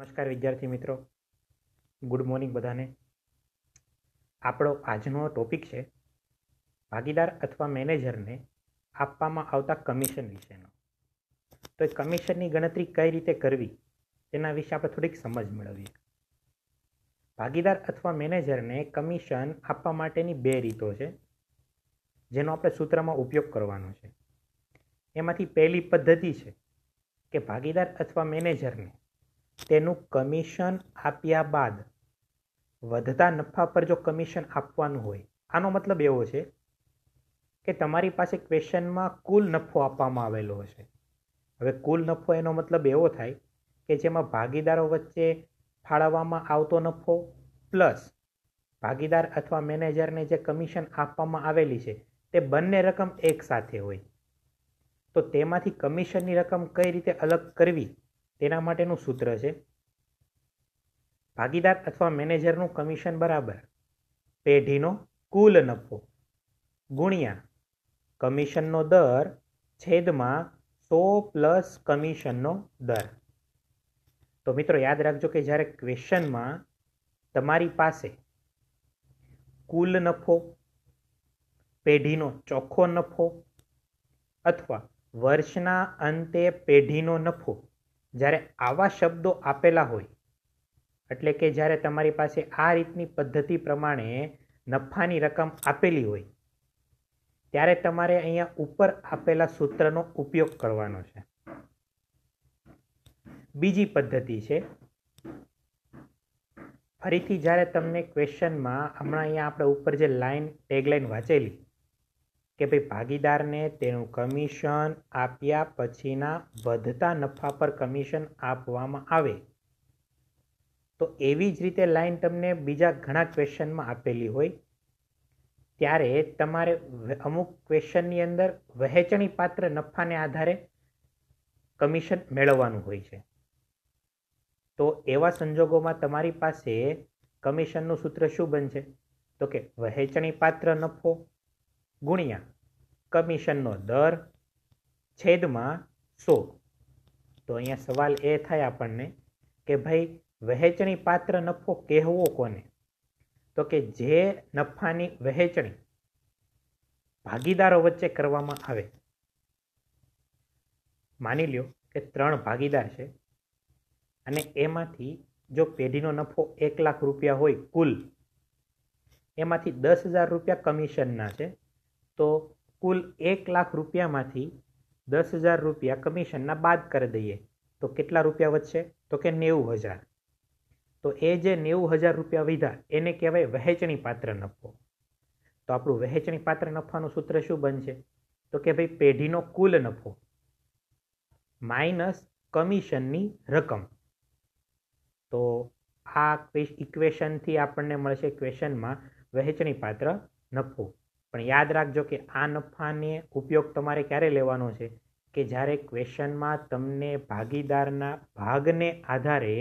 નમસ્કાર વિદ્યાર્થી મિત્રો ગુડ મોર્નિંગ બધાને આપણો આજનો ટોપિક છે ભાગીદાર અથવા મેનેજરને આપવામાં આવતા કમિશન વિશેનો તો એ કમિશનની ગણતરી કઈ રીતે કરવી તેના વિશે આપણે થોડીક સમજ મેળવીએ ભાગીદાર અથવા મેનેજરને કમિશન આપવા માટેની બે રીતો છે જેનો આપણે સૂત્રમાં ઉપયોગ કરવાનો છે એમાંથી પહેલી પદ્ધતિ છે કે ભાગીદાર અથવા મેનેજરને તેનું કમિશન આપ્યા બાદ વધતા નફા પર જો કમિશન આપવાનું હોય આનો મતલબ એવો છે કે તમારી પાસે ક્વેશ્ચનમાં કુલ નફો આપવામાં આવેલો હશે હવે કુલ નફો એનો મતલબ એવો થાય કે જેમાં ભાગીદારો વચ્ચે ફાળવવામાં આવતો નફો પ્લસ ભાગીદાર અથવા મેનેજરને જે કમિશન આપવામાં આવેલી છે તે બંને રકમ એકસાથે હોય તો તેમાંથી કમિશનની રકમ કઈ રીતે અલગ કરવી તેના માટેનું સૂત્ર છે ભાગીદાર અથવા મેનેજરનું કમિશન બરાબર પેઢીનો કુલ નફો ગુણ્યા કમિશનનો દર છેદમાં સો પ્લસ કમિશનનો દર તો મિત્રો યાદ રાખજો કે જ્યારે ક્વેશ્ચનમાં તમારી પાસે કુલ નફો પેઢીનો ચોખ્ખો નફો અથવા વર્ષના અંતે પેઢીનો નફો જ્યારે આવા શબ્દો આપેલા હોય એટલે કે જ્યારે તમારી પાસે આ રીતની પદ્ધતિ પ્રમાણે નફાની રકમ આપેલી હોય ત્યારે તમારે અહીંયા ઉપર આપેલા સૂત્રનો ઉપયોગ કરવાનો છે બીજી પદ્ધતિ છે ફરીથી જ્યારે તમને ક્વેશ્ચનમાં હમણાં અહીંયા આપણે ઉપર જે લાઇન ટેગલાઇન વાંચેલી કે ભાઈ ભાગીદારને તેનું કમિશન આપ્યા પછીના વધતા નફા પર કમિશન આપવામાં આવે તો એવી જ રીતે લાઈન તમને બીજા ઘણા ક્વેશ્ચનમાં આપેલી હોય ત્યારે તમારે અમુક ક્વેશ્ચનની અંદર વહેંચણી પાત્ર નફાને આધારે કમિશન મેળવવાનું હોય છે તો એવા સંજોગોમાં તમારી પાસે કમિશનનું સૂત્ર શું બનશે તો કે વહેંચણી પાત્ર નફો ગુણ્યા કમિશનનો દર છેદમાં સો તો અહીંયા સવાલ એ થાય આપણને કે ભાઈ વહેંચણી પાત્ર નફો કહેવો કોને તો કે જે નફાની વહેંચણી ભાગીદારો વચ્ચે કરવામાં આવે માની લ્યો કે ત્રણ ભાગીદાર છે અને એમાંથી જો પેઢીનો નફો એક લાખ રૂપિયા હોય કુલ એમાંથી દસ હજાર રૂપિયા કમિશનના છે તો કુલ એક લાખ રૂપિયામાંથી દસ હજાર રૂપિયા કમિશનના બાદ કરી દઈએ તો કેટલા રૂપિયા વધશે તો કે નેવું હજાર તો એ જે નેવું હજાર રૂપિયા વીધા એને કહેવાય વહેંચણી પાત્ર નફો તો આપણું વહેંચણી પાત્ર નફાનું સૂત્ર શું બનશે તો કે ભાઈ પેઢીનો કુલ નફો માઇનસ કમિશનની રકમ તો આ ઇક્વેશનથી આપણને મળશે ક્વેશ્ચનમાં વહેંચણી પાત્ર નફો પણ યાદ રાખજો કે આ નફાને ઉપયોગ તમારે ક્યારે લેવાનો છે કે જ્યારે ક્વેશ્ચનમાં તમને ભાગીદારના ભાગને આધારે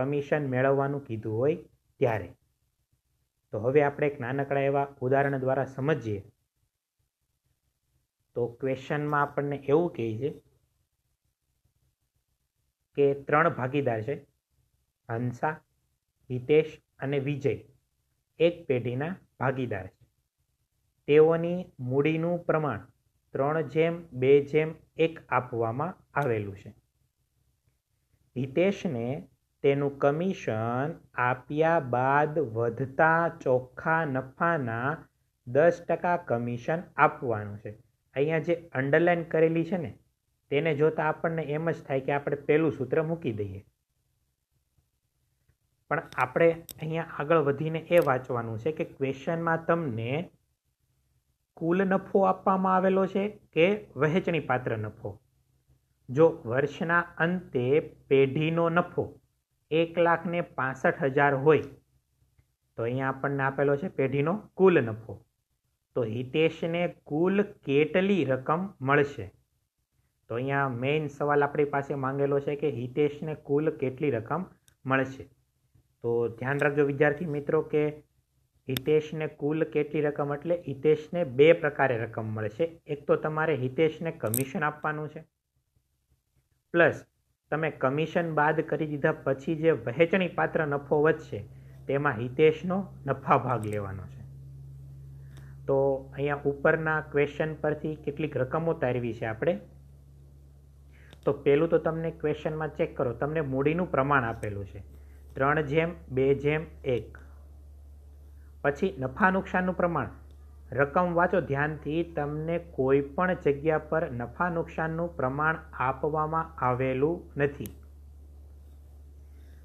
કમિશન મેળવવાનું કીધું હોય ત્યારે તો હવે આપણે એક નાનકડા એવા ઉદાહરણ દ્વારા સમજીએ તો ક્વેશ્ચનમાં આપણને એવું કહે છે કે ત્રણ ભાગીદાર છે હંસા હિતેશ અને વિજય એક પેઢીના ભાગીદાર છે તેઓની મૂડીનું પ્રમાણ ત્રણ જેમ બે જેમ એક આપવામાં આવેલું છે હિતેશને તેનું કમિશન આપ્યા બાદ વધતા ચોખ્ખા નફાના દસ ટકા કમિશન આપવાનું છે અહીંયા જે અંડરલાઇન કરેલી છે ને તેને જોતા આપણને એમ જ થાય કે આપણે પહેલું સૂત્ર મૂકી દઈએ પણ આપણે અહીંયા આગળ વધીને એ વાંચવાનું છે કે ક્વેશ્ચનમાં તમને કુલ નફો આપવામાં આવેલો છે કે વહેંચણી પાત્ર નફો જો વર્ષના અંતે પેઢીનો નફો એક લાખને પાસઠ હજાર હોય તો અહીંયા આપણને આપેલો છે પેઢીનો કુલ નફો તો હિતેશને કુલ કેટલી રકમ મળશે તો અહીંયા મેઇન સવાલ આપણી પાસે માંગેલો છે કે હિતેશને કુલ કેટલી રકમ મળશે તો ધ્યાન રાખજો વિદ્યાર્થી મિત્રો કે હિતેશને કુલ કેટલી રકમ એટલે હિતેશને બે પ્રકારે રકમ મળશે એક તો તમારે હિતેશને કમિશન આપવાનું છે પ્લસ તમે કમિશન બાદ કરી દીધા પછી જે વહેંચણી પાત્ર નફો વધશે તેમાં હિતેશનો નફા ભાગ લેવાનો છે તો અહીંયા ઉપરના ક્વેશ્ચન પરથી કેટલીક રકમો તારવી છે આપણે તો પહેલું તો તમને ક્વેશ્ચનમાં ચેક કરો તમને મૂડીનું પ્રમાણ આપેલું છે ત્રણ જેમ બે જેમ એક પછી નફા નુકસાનનું પ્રમાણ રકમ વાંચો ધ્યાનથી તમને કોઈ પણ જગ્યા પર નફા નુકસાનનું પ્રમાણ આપવામાં આવેલું નથી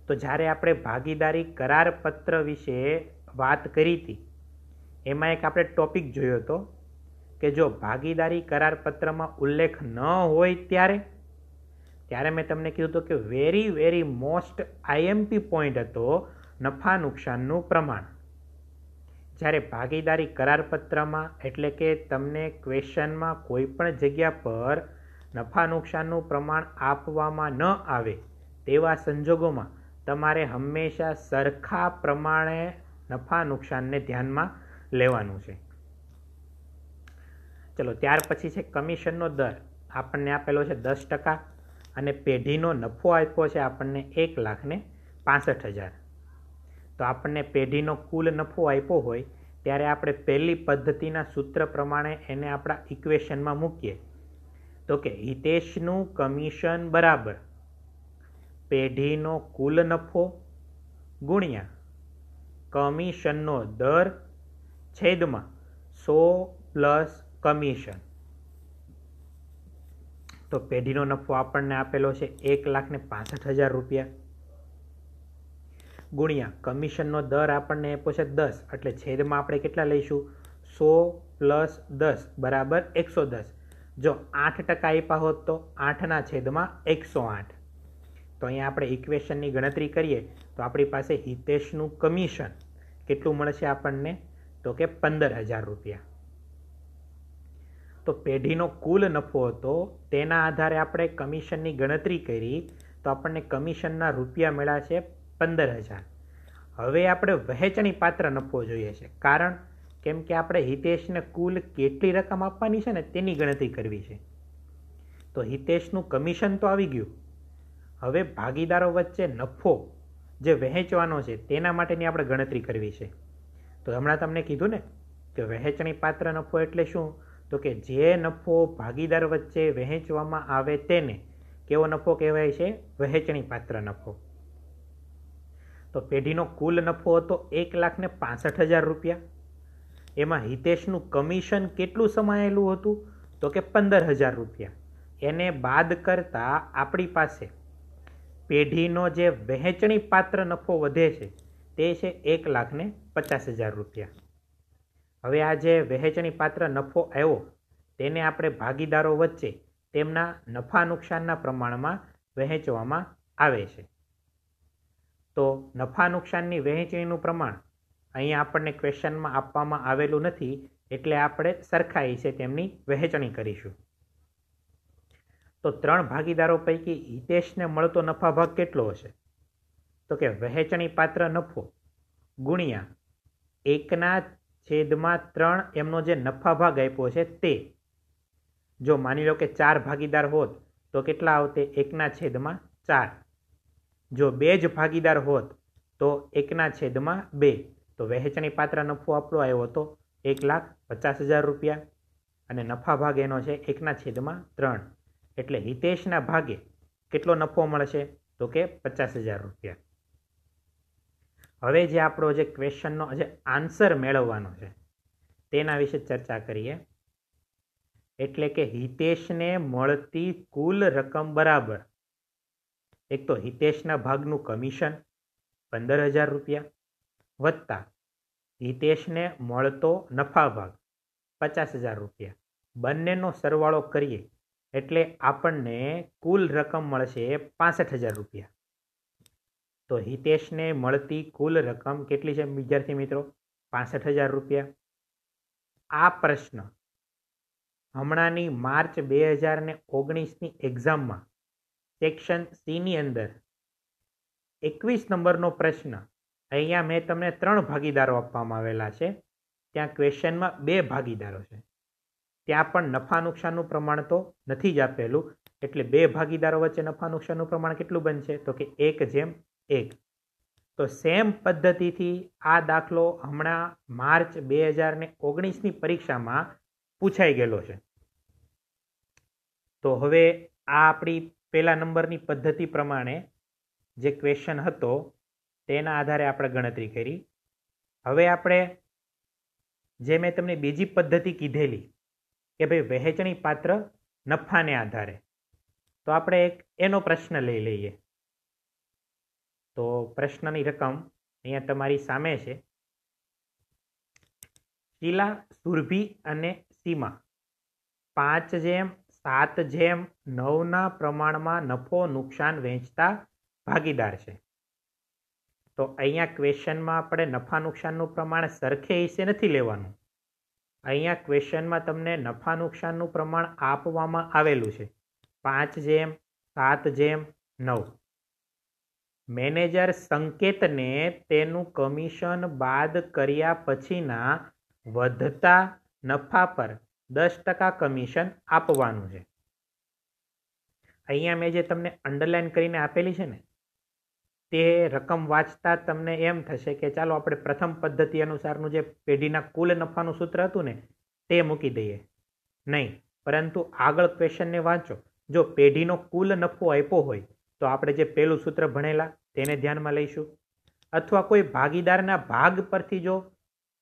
તો જ્યારે આપણે ભાગીદારી કરારપત્ર વિશે વાત કરી હતી એમાં એક આપણે ટોપિક જોયો હતો કે જો ભાગીદારી કરારપત્રમાં ઉલ્લેખ ન હોય ત્યારે ત્યારે મેં તમને કીધું હતું કે very very most IMP point હતો નફા નુકસાનનું પ્રમાણ જ્યારે ભાગીદારી કરારપત્રમાં એટલે કે તમને ક્વેશ્ચનમાં કોઈપણ જગ્યા પર નફા નુકસાનનું પ્રમાણ આપવામાં ન આવે તેવા સંજોગોમાં તમારે હંમેશા સરખા પ્રમાણે નફા નુકસાનને ધ્યાનમાં લેવાનું છે ચલો ત્યાર પછી છે કમિશનનો દર આપણને આપેલો છે દસ ટકા અને પેઢીનો નફો આપ્યો છે આપણને એક લાખને પાસઠ હજાર તો આપણને પેઢીનો કુલ નફો આપ્યો હોય ત્યારે આપણે પહેલી પદ્ધતિના સૂત્ર પ્રમાણે એને આપણા ઇક્વેશનમાં મૂકીએ તો કે હિતેશનું કમિશન બરાબર પેઢીનો કુલ નફો ગુણ્યા કમિશનનો દર છેદમાં સો પ્લસ કમિશન તો પેઢીનો નફો આપણને આપેલો છે એક લાખને પાસઠ હજાર રૂપિયા ગુણ્યા કમિશનનો દર આપણને આપ્યો છે દસ એટલે છેદમાં આપણે કેટલા લઈશું સો પ્લસ દસ બરાબર એકસો દસ જો આઠ ટકા આપ્યા હોત તો આઠના છેદમાં એકસો આઠ તો અહીંયા આપણે ઇક્વેશનની ગણતરી કરીએ તો આપણી પાસે હિતેશનું કમિશન કેટલું મળશે આપણને તો કે પંદર હજાર રૂપિયા તો પેઢીનો કુલ નફો હતો તેના આધારે આપણે કમિશનની ગણતરી કરી તો આપણને કમિશનના રૂપિયા મળ્યા છે પંદર હજાર હવે આપણે વહેંચણી પાત્ર નફો જોઈએ છે કારણ કેમ કે આપણે હિતેશને કુલ કેટલી રકમ આપવાની છે ને તેની ગણતરી કરવી છે તો હિતેશનું કમિશન તો આવી ગયું હવે ભાગીદારો વચ્ચે નફો જે વહેંચવાનો છે તેના માટેની આપણે ગણતરી કરવી છે તો હમણાં તમને કીધું ને કે વહેંચણી પાત્ર નફો એટલે શું તો કે જે નફો ભાગીદાર વચ્ચે વહેંચવામાં આવે તેને કેવો નફો કહેવાય છે વહેંચણી પાત્ર નફો તો પેઢીનો કુલ નફો હતો એક લાખને પાસઠ હજાર રૂપિયા એમાં હિતેશનું કમિશન કેટલું સમાયેલું હતું તો કે પંદર હજાર રૂપિયા એને બાદ કરતાં આપણી પાસે પેઢીનો જે વહેંચણી પાત્ર નફો વધે છે તે છે એક લાખને પચાસ હજાર રૂપિયા હવે આ જે વહેંચણી પાત્ર નફો આવ્યો તેને આપણે ભાગીદારો વચ્ચે તેમના નફા નુકસાનના પ્રમાણમાં વહેંચવામાં આવે છે તો નફા નુકસાનની વહેંચણીનું પ્રમાણ અહીંયા આપણને ક્વેશ્ચનમાં આપવામાં આવેલું નથી એટલે આપણે સરખા છે તેમની વહેંચણી કરીશું તો ત્રણ ભાગીદારો પૈકી હિતેશને મળતો નફા ભાગ કેટલો હશે તો કે વહેંચણી પાત્ર નફો ગુણ્યા એકના છેદમાં ત્રણ એમનો જે નફા ભાગ આપ્યો છે તે જો માની લો કે ચાર ભાગીદાર હોત તો કેટલા આવતે એકના છેદમાં ચાર જો બે જ ભાગીદાર હોત તો એકના છેદમાં બે તો વહેંચણી પાત્ર નફો આપણો આવ્યો હતો એક લાખ પચાસ હજાર રૂપિયા અને નફા ભાગ એનો છે એકના છેદમાં ત્રણ એટલે હિતેશના ભાગે કેટલો નફો મળશે તો કે પચાસ હજાર રૂપિયા હવે જે આપણો જે ક્વેશ્ચનનો જે આન્સર મેળવવાનો છે તેના વિશે ચર્ચા કરીએ એટલે કે હિતેશને મળતી કુલ રકમ બરાબર એક તો હિતેશના ભાગનું કમિશન પંદર હજાર રૂપિયા વત્તા હિતેશને મળતો નફાભાગ પચાસ હજાર રૂપિયા બંનેનો સરવાળો કરીએ એટલે આપણને કુલ રકમ મળશે પાસઠ હજાર રૂપિયા તો હિતેશને મળતી કુલ રકમ કેટલી છે વિદ્યાર્થી મિત્રો પાસઠ હજાર રૂપિયા આ પ્રશ્ન હમણાંની માર્ચ બે હજાર ને ઓગણીસની એક્ઝામમાં સેક્શન સીની અંદર એકવીસ નંબરનો પ્રશ્ન અહીંયા મેં તમને ત્રણ ભાગીદારો આપવામાં આવેલા છે ત્યાં ક્વેશ્ચનમાં બે ભાગીદારો છે ત્યાં પણ નફા નુકસાનનું પ્રમાણ તો નથી જ આપેલું એટલે બે ભાગીદારો વચ્ચે નફા નુકસાનનું પ્રમાણ કેટલું બનશે તો કે એક જેમ એક તો સેમ પદ્ધતિથી આ દાખલો હમણાં માર્ચ બે હજાર ને ઓગણીસની પરીક્ષામાં પૂછાઈ ગયેલો છે તો હવે આ આપણી પહેલા નંબરની પદ્ધતિ પ્રમાણે જે ક્વેશ્ચન હતો તેના આધારે આપણે ગણતરી કરી હવે આપણે જે મેં તમને બીજી પદ્ધતિ કીધેલી કે ભાઈ વહેંચણી પાત્ર નફાને આધારે તો આપણે એક એનો પ્રશ્ન લઈ લઈએ તો પ્રશ્નની રકમ અહીંયા તમારી સામે છે શીલા સુરભી અને સીમા પાંચ જેમ સાત જેમ નવના પ્રમાણમાં નફો નુકસાન વહેંચતા ભાગીદાર છે તો અહીંયા ક્વેશ્ચનમાં આપણે નફા નુકસાનનું પ્રમાણ સરખે હિસ્સે નથી લેવાનું અહીંયા ક્વેશ્ચનમાં તમને નફા નુકસાનનું પ્રમાણ આપવામાં આવેલું છે પાંચ જેમ સાત જેમ નવ મેનેજર સંકેતને તેનું કમિશન બાદ કર્યા પછીના વધતા નફા પર દસ ટકા કમિશન આપવાનું છે અહીંયા મેં જે તમને અંડરલાઇન કરીને આપેલી છે ને તે રકમ વાંચતા તમને એમ થશે કે ચાલો આપણે પ્રથમ પદ્ધતિ અનુસારનું જે પેઢીના કુલ નફાનું સૂત્ર હતું ને તે મૂકી દઈએ નહીં પરંતુ આગળ ક્વેશ્ચનને વાંચો જો પેઢીનો કુલ નફો આપ્યો હોય તો આપણે જે પહેલું સૂત્ર ભણેલા તેને ધ્યાનમાં લઈશું અથવા કોઈ ભાગીદારના ભાગ પરથી જો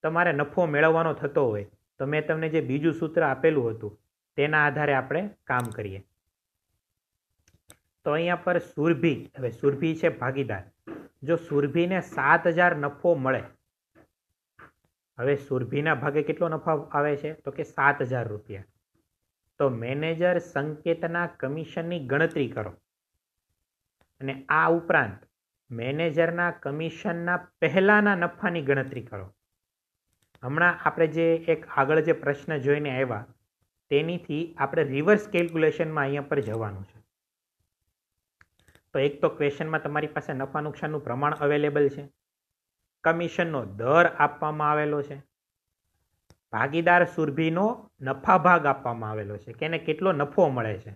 તમારે નફો મેળવવાનો થતો હોય તો મેં તમને જે બીજું સૂત્ર આપેલું હતું તેના આધારે આપણે કામ કરીએ તો અહીંયા પર સુરભી હવે સુરભી છે ભાગીદાર જો સુરભીને સાત હજાર નફો મળે હવે સુરભીના ભાગે કેટલો નફો આવે છે તો કે સાત હજાર રૂપિયા તો મેનેજર સંકેતના કમિશનની ગણતરી કરો અને આ ઉપરાંત મેનેજરના કમિશનના પહેલાના નફાની ગણતરી કરો હમણાં આપણે જે એક આગળ જે પ્રશ્ન જોઈને આવ્યા તેનીથી આપણે રિવર્સ કેલ્ક્યુલેશનમાં અહીંયા પર જવાનું છે તો એક તો ક્વેશ્ચનમાં તમારી પાસે નફા નુકસાનનું પ્રમાણ અવેલેબલ છે કમિશનનો દર આપવામાં આવેલો છે ભાગીદાર સુરભીનો નફા ભાગ આપવામાં આવેલો છે કે એને કેટલો નફો મળે છે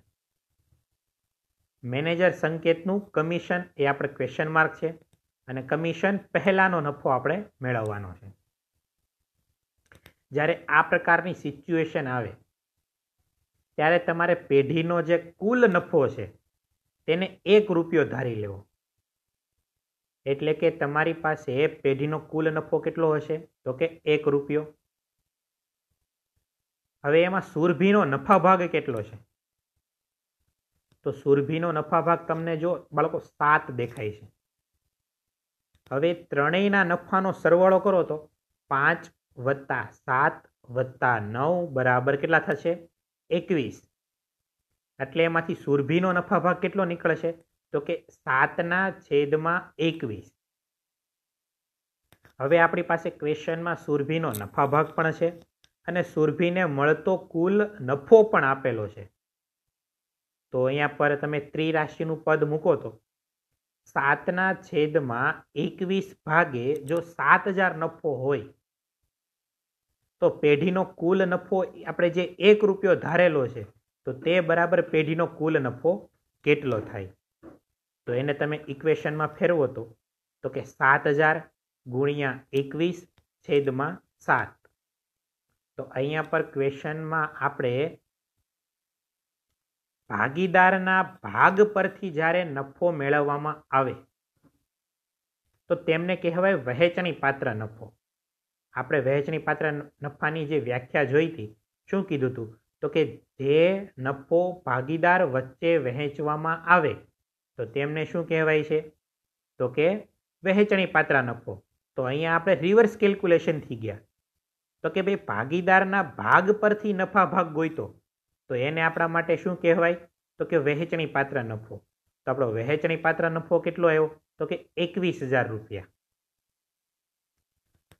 મેનેજર સંકેતનું કમિશન એ આપણે ક્વેશ્ચન માર્ક છે અને કમિશન પહેલાંનો નફો આપણે મેળવવાનો છે જ્યારે આ પ્રકારની સિચ્યુએશન આવે ત્યારે તમારે પેઢીનો જે કુલ નફો છે તેને એક રૂપિયો ધારી લેવો એટલે કે તમારી પાસે પેઢીનો કુલ નફો કેટલો હશે તો કે એક રૂપિયો હવે એમાં સુરભીનો નફા ભાગ કેટલો છે તો સુરભીનો નફા ભાગ તમને જો બાળકો સાત દેખાય છે હવે ત્રણેયના નફાનો સરવાળો કરો તો પાંચ વત્તા સાત વત્તા નવ બરાબર કેટલા થશે એકવીસ એટલે એમાંથી સુરભીનો નફા ભાગ કેટલો નીકળશે તો કે સાતના છેદમાં એકવીસ હવે આપણી પાસે ક્વેશ્ચનમાં સુરભીનો નફા ભાગ પણ છે અને સુરભીને મળતો કુલ નફો પણ આપેલો છે તો અહીંયા પર તમે ત્રિરાશિનું પદ મૂકો તો સાતના છેદમાં એકવીસ ભાગે જો સાત હજાર નફો હોય તો પેઢીનો કુલ નફો આપણે જે એક રૂપિયો ધારેલો છે તો તે બરાબર પેઢીનો કુલ નફો કેટલો થાય તો એને તમે ઇક્વેશનમાં ફેરવો તો તો કે સાત હજાર ગુણ્યા એકવીસ છેદમાં સાત તો અહીંયા પર ક્વેશ્ચનમાં આપણે ભાગીદારના ભાગ પરથી જ્યારે નફો મેળવવામાં આવે તો તેમને કહેવાય વહેંચણી પાત્ર નફો આપણે વહેંચણી પાત્ર નફાની જે વ્યાખ્યા જોઈ હતી શું કીધું હતું તો કે જે નફો ભાગીદાર વચ્ચે વહેંચવામાં આવે તો તેમને શું કહેવાય છે તો કે વહેંચણી પાત્ર નફો તો અહીંયા આપણે રિવર્સ કેલ્ક્યુલેશન થઈ ગયા તો કે ભાઈ ભાગીદારના ભાગ પરથી નફા ભાગ ગોઈતો તો એને આપણા માટે શું કહેવાય તો કે વહેંચણી પાત્ર નફો તો આપણો વહેંચણી પાત્ર નફો કેટલો આવ્યો તો કે એકવીસ હજાર રૂપિયા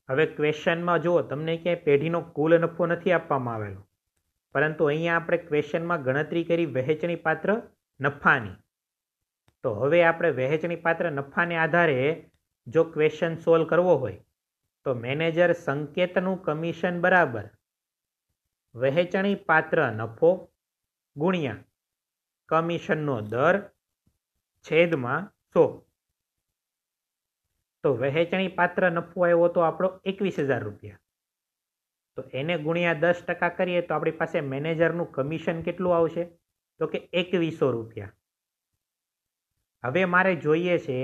હવે ક્વેશ્ચનમાં જો તમને ક્યાંય પેઢીનો કુલ નફો નથી આપવામાં આવેલો પરંતુ અહીંયા આપણે ક્વેશ્ચનમાં ગણતરી કરી વહેંચણી પાત્ર નફાની તો હવે આપણે વહેંચણી પાત્ર નફાને આધારે જો ક્વેશ્ચન સોલ્વ કરવો હોય તો મેનેજર સંકેતનું કમિશન બરાબર વહેંચણી પાત્ર નફો ગુણ્યા કમિશનનો દર છેદમાં સો તો વહેંચણી પાત્ર નફો આવ્યો તો આપણો એકવીસ હજાર રૂપિયા તો એને ગુણ્યા દસ ટકા કરીએ તો આપણી પાસે મેનેજરનું કમિશન કેટલું આવશે તો કે એકવીસો રૂપિયા હવે મારે જોઈએ છે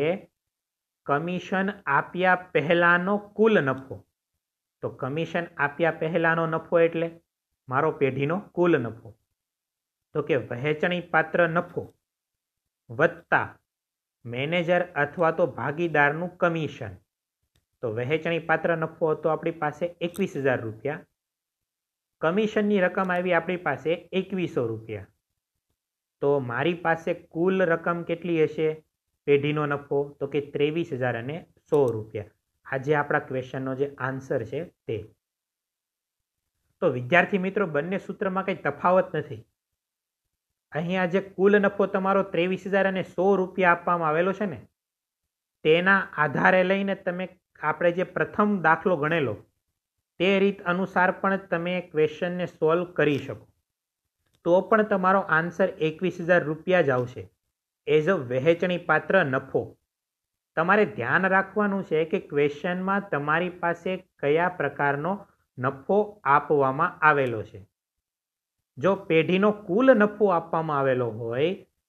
કમિશન આપ્યા પહેલાંનો કુલ નફો તો કમિશન આપ્યા પહેલાંનો નફો એટલે મારો પેઢીનો કુલ નફો તો કે વહેંચણી પાત્ર નફો વત્તા મેનેજર અથવા તો ભાગીદારનું કમિશન તો વહેંચણી પાત્ર નફો હતો આપણી પાસે એકવીસ હજાર રૂપિયા કમિશનની રકમ આવી આપણી પાસે એકવીસો રૂપિયા તો મારી પાસે કુલ રકમ કેટલી હશે પેઢીનો નફો તો કે ત્રેવીસ હજાર અને સો રૂપિયા આજે આપણા ક્વેશ્ચનનો જે આન્સર છે તે તો વિદ્યાર્થી મિત્રો બંને સૂત્રમાં કંઈ તફાવત નથી અહીંયા જે કુલ નફો તમારો ત્રેવીસ હજાર અને સો રૂપિયા આપવામાં આવેલો છે ને તેના આધારે લઈને તમે આપણે જે પ્રથમ દાખલો ગણેલો તે રીત અનુસાર પણ તમે ક્વેશ્ચનને સોલ્વ કરી શકો તો પણ તમારો આન્સર એકવીસ હજાર રૂપિયા જ આવશે એઝ અ વહેંચણી પાત્ર નફો તમારે ધ્યાન રાખવાનું છે કે ક્વેશ્ચનમાં તમારી પાસે કયા પ્રકારનો નફો આપવામાં આવેલો છે જો પેઢીનો કુલ નફો આપવામાં આવેલો હોય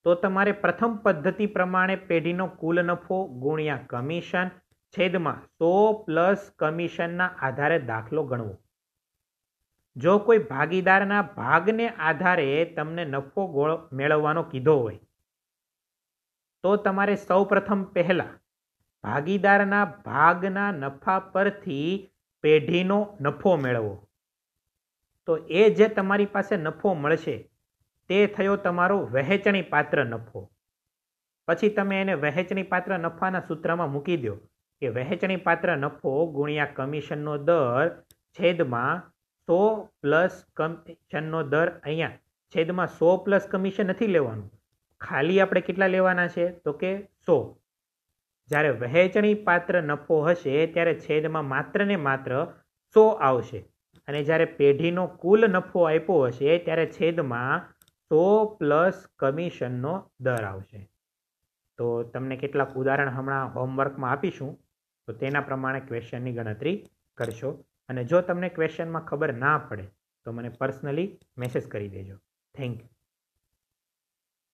તો તમારે પ્રથમ પદ્ધતિ પ્રમાણે પેઢીનો કુલ નફો ગુણ્યા કમિશન છેદમાં સો પ્લસ કમિશનના આધારે દાખલો ગણવો જો કોઈ ભાગીદારના ભાગને આધારે તમને નફો ગોળ મેળવવાનો કીધો હોય તો તમારે સૌ પ્રથમ પહેલાં ભાગીદારના ભાગના નફા પરથી પેઢીનો નફો મેળવો તો એ જે તમારી પાસે નફો મળશે તે થયો તમારો વહેંચણી પાત્ર નફો પછી તમે એને વહેંચણી પાત્ર નફાના સૂત્રમાં મૂકી દો કે વહેંચણી પાત્ર નફો ગુણ્યા કમિશનનો દર છેદમાં સો પ્લસ કમિશનનો દર અહીંયા છેદમાં સો પ્લસ કમિશન નથી લેવાનું ખાલી આપણે કેટલા લેવાના છે તો કે સો જ્યારે વહેંચણી પાત્ર નફો હશે ત્યારે છેદમાં માત્ર ને માત્ર સો આવશે અને જ્યારે પેઢીનો કુલ નફો આપ્યો હશે ત્યારે છેદમાં સો પ્લસ કમિશનનો દર આવશે તો તમને કેટલાક ઉદાહરણ હમણાં હોમવર્કમાં આપીશું તો તેના પ્રમાણે ક્વેશ્ચનની ગણતરી કરશો અને જો તમને ક્વેશ્ચનમાં ખબર ના પડે તો મને પર્સનલી મેસેજ કરી દેજો થેન્ક યુ